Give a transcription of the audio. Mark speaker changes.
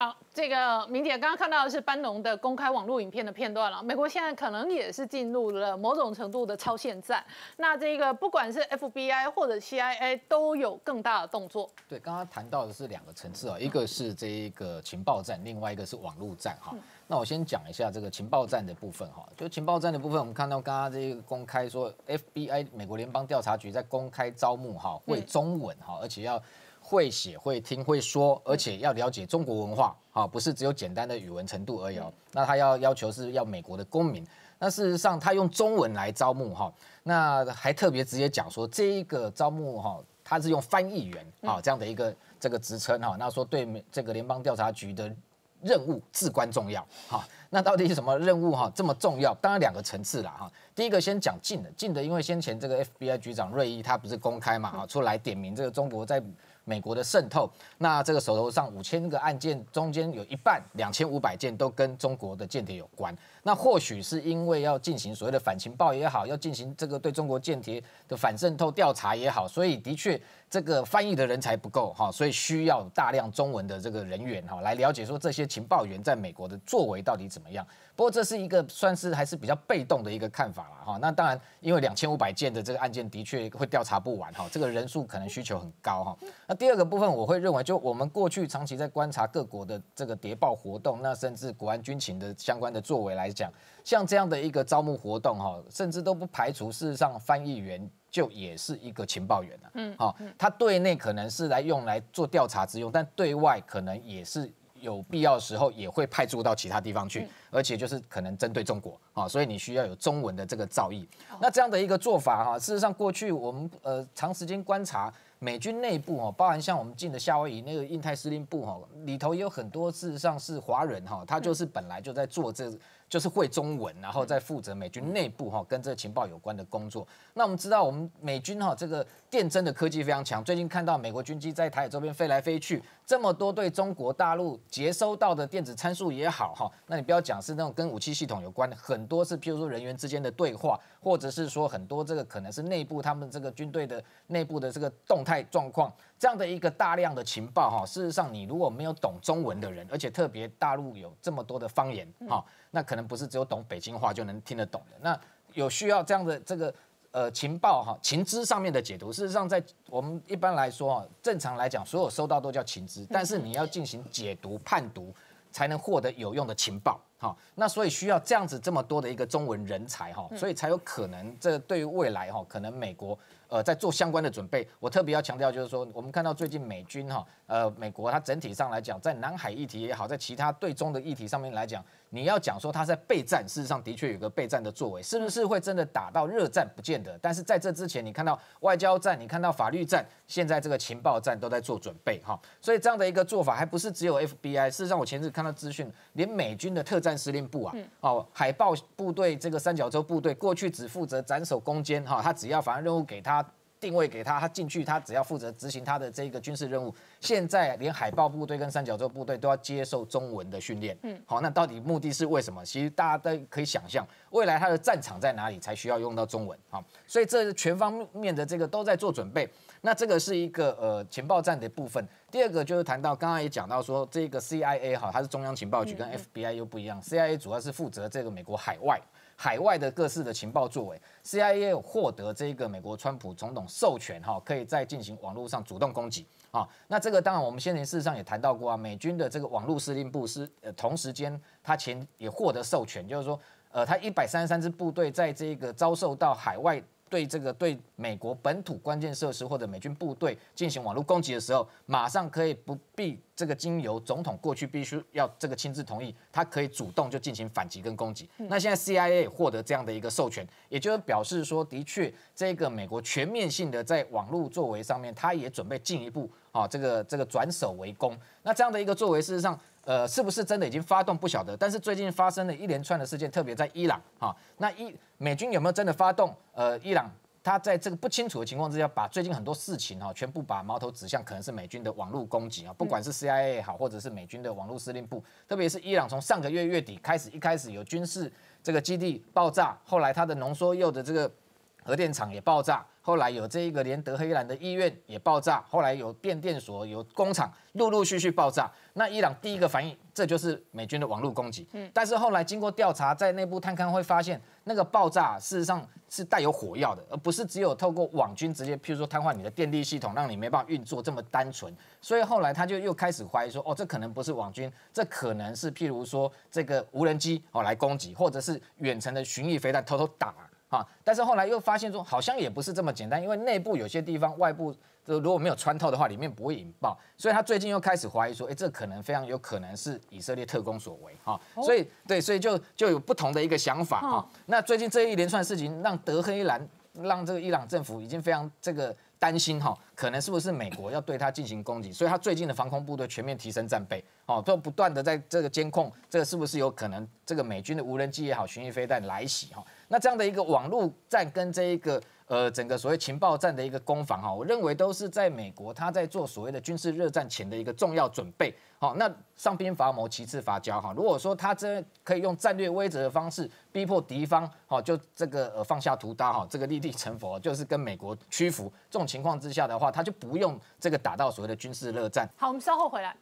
Speaker 1: 好，这个明姐刚刚看到的是班农的公开网络影片的片段了。美国现在可能也是进入了某种程度的超限战，那这个不管是 FBI 或者 CIA 都有更大的动作。对，刚刚谈到的是两个层次啊，一个是这一个情报战，另外一个是网络战哈。那我先讲一下这个情报战的部分哈，就情报战的部分，我们看到刚刚这个公开说 FBI 美国联邦调查局在公开招募哈，会中文哈，而且要。会写会听会说，而且要了解中国文化，哈，不是只有简单的语文程度而已哦。那他要要求是要美国的公民，那事实上他用中文来招募，哈，那还特别直接讲说，这一个招募，哈，他是用翻译员，啊，这样的一个这个职称，哈，那说对这个联邦调查局的任务至关重要，哈，那到底是什么任务，哈，这么重要？当然两个层次了，哈，第一个先讲近的，近的，因为先前这个 FBI 局长瑞伊他不是公开嘛，啊，出来点名这个中国在。美国的渗透，那这个手头上五千个案件中间有一半两千五百件都跟中国的间谍有关，那或许是因为要进行所谓的反情报也好，要进行这个对中国间谍的反渗透调查也好，所以的确。这个翻译的人才不够哈，所以需要大量中文的这个人员哈，来了解说这些情报员在美国的作为到底怎么样。不过这是一个算是还是比较被动的一个看法啦哈。那当然，因为两千五百件的这个案件的确会调查不完哈，这个人数可能需求很高哈。那第二个部分我会认为，就我们过去长期在观察各国的这个谍报活动，那甚至国安军情的相关的作为来讲，像这样的一个招募活动哈，甚至都不排除事实上翻译员。就也是一个情报员了，嗯，好，他对内可能是来用来做调查之用，但对外可能也是有必要时候也会派驻到其他地方去，而且就是可能针对中国啊，所以你需要有中文的这个造诣。那这样的一个做法哈，事实上过去我们呃长时间观察美军内部哦，包含像我们进的夏威夷那个印太司令部哈，里头也有很多事实上是华人哈，他就是本来就在做这。就是会中文，然后再负责美军内部哈跟这个情报有关的工作。那我们知道，我们美军哈这个电侦的科技非常强。最近看到美国军机在台海周边飞来飞去，这么多对中国大陆接收到的电子参数也好哈，那你不要讲是那种跟武器系统有关的，很多是譬如说人员之间的对话，或者是说很多这个可能是内部他们这个军队的内部的这个动态状况。这样的一个大量的情报哈，事实上你如果没有懂中文的人，而且特别大陆有这么多的方言哈，那可能不是只有懂北京话就能听得懂的。那有需要这样的这个呃情报哈，情资上面的解读，事实上在我们一般来说啊，正常来讲，所有收到都叫情资，但是你要进行解读判读，才能获得有用的情报。好，那所以需要这样子这么多的一个中文人才哈，所以才有可能，这对于未来哈，可能美国呃在做相关的准备。我特别要强调就是说，我们看到最近美军哈，呃，美国它整体上来讲，在南海议题也好，在其他对中的议题上面来讲，你要讲说它在备战，事实上的确有个备战的作为，是不是会真的打到热战，不见得。但是在这之前，你看到外交战，你看到法律战，现在这个情报战都在做准备哈。所以这样的一个做法，还不是只有 FBI。事实上，我前日看到资讯，连美军的特战。战司令部啊，哦，海豹部队这个三角洲部队过去只负责斩首攻坚哈，他只要反正任务给他定位给他，他进去他只要负责执行他的这个军事任务。现在连海豹部队跟三角洲部队都要接受中文的训练，嗯，好，那到底目的是为什么？其实大家都可以想象，未来他的战场在哪里才需要用到中文好，所以这是全方面的这个都在做准备。那这个是一个呃情报站的部分。第二个就是谈到刚刚也讲到说，这个 CIA 哈，它是中央情报局，跟 FBI 又不一样。CIA 主要是负责这个美国海外海外的各式的情报作为。CIA 有获得这个美国川普总统授权哈，可以再进行网络上主动攻击啊。那这个当然我们先前事实上也谈到过啊，美军的这个网络司令部是呃同时间他前也获得授权，就是说呃他一百三十三支部队在这个遭受到海外。对这个对美国本土关键设施或者美军部队进行网络攻击的时候，马上可以不必这个经由总统过去必须要这个亲自同意，他可以主动就进行反击跟攻击。那现在 C I A 获得这样的一个授权，也就是表示说，的确这个美国全面性的在网络作为上面，他也准备进一步啊这个这个转守为攻。那这样的一个作为，事实上。呃，是不是真的已经发动不晓得？但是最近发生了一连串的事件，特别在伊朗哈，那伊美军有没有真的发动？呃，伊朗他在这个不清楚的情况之下，把最近很多事情哈，全部把矛头指向可能是美军的网络攻击啊，不管是 CIA 好，或者是美军的网络司令部，特别是伊朗从上个月月底开始，一开始有军事这个基地爆炸，后来他的浓缩铀的这个。核电厂也爆炸，后来有这一个连德黑兰的医院也爆炸，后来有变电所有工厂陆陆续续爆炸。那伊朗第一个反应，这就是美军的网络攻击。嗯，但是后来经过调查，在内部探勘会发现，那个爆炸事实上是带有火药的，而不是只有透过网军直接，譬如说瘫痪你的电力系统，让你没办法运作这么单纯。所以后来他就又开始怀疑说，哦，这可能不是网军，这可能是譬如说这个无人机哦来攻击，或者是远程的巡弋飞弹偷偷打。啊！但是后来又发现说，好像也不是这么简单，因为内部有些地方，外部的如果没有穿透的话，里面不会引爆。所以他最近又开始怀疑说，哎，这可能非常有可能是以色列特工所为。哈，所以对，所以就就有不同的一个想法。哈，那最近这一连串事情，让德黑兰，让这个伊朗政府已经非常这个担心哈，可能是不是美国要对他进行攻击？所以他最近的防空部队全面提升战备，哦，都不断的在这个监控，这是不是有可能这个美军的无人机也好，巡弋飞弹来袭？哈。那这样的一个网络战跟这一个呃整个所谓情报战的一个攻防哈，我认为都是在美国他在做所谓的军事热战前的一个重要准备。好，那上兵伐谋，其次伐交。哈，如果说他真可以用战略威慑的方式逼迫敌方，好，就这个呃放下屠刀，哈，这个立地成佛，就是跟美国屈服。这种情况之下的话，他就不用这个打到所谓的军事热战。好，我们稍后回来。